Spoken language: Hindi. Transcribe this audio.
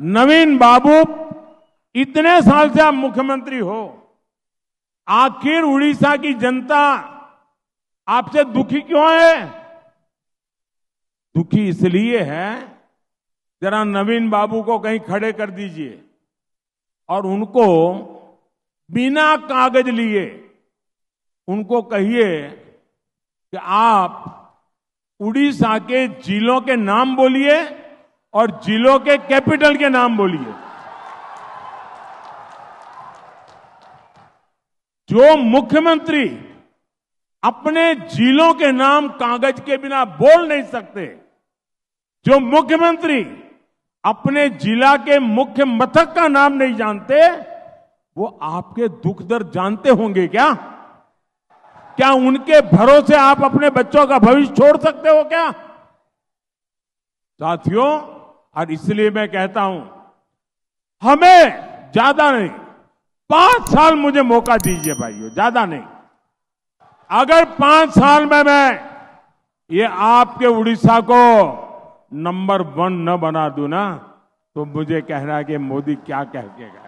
नवीन बाबू इतने साल से आप मुख्यमंत्री हो आखिर उड़ीसा की जनता आपसे दुखी क्यों है दुखी इसलिए है जरा नवीन बाबू को कहीं खड़े कर दीजिए और उनको बिना कागज लिए उनको कहिए कि आप उड़ीसा के जिलों के नाम बोलिए और जिलों के कैपिटल के नाम बोलिए जो मुख्यमंत्री अपने जिलों के नाम कागज के बिना बोल नहीं सकते जो मुख्यमंत्री अपने जिला के मुख्य मथक का नाम नहीं जानते वो आपके दुख दर्द जानते होंगे क्या क्या उनके भरोसे आप अपने बच्चों का भविष्य छोड़ सकते हो क्या साथियों और इसलिए मैं कहता हूं हमें ज्यादा नहीं पांच साल मुझे मौका दीजिए भाइयों ज्यादा नहीं अगर पांच साल में मैं ये आपके उड़ीसा को नंबर वन न बना दू ना तो मुझे कहना कि मोदी क्या कह के गए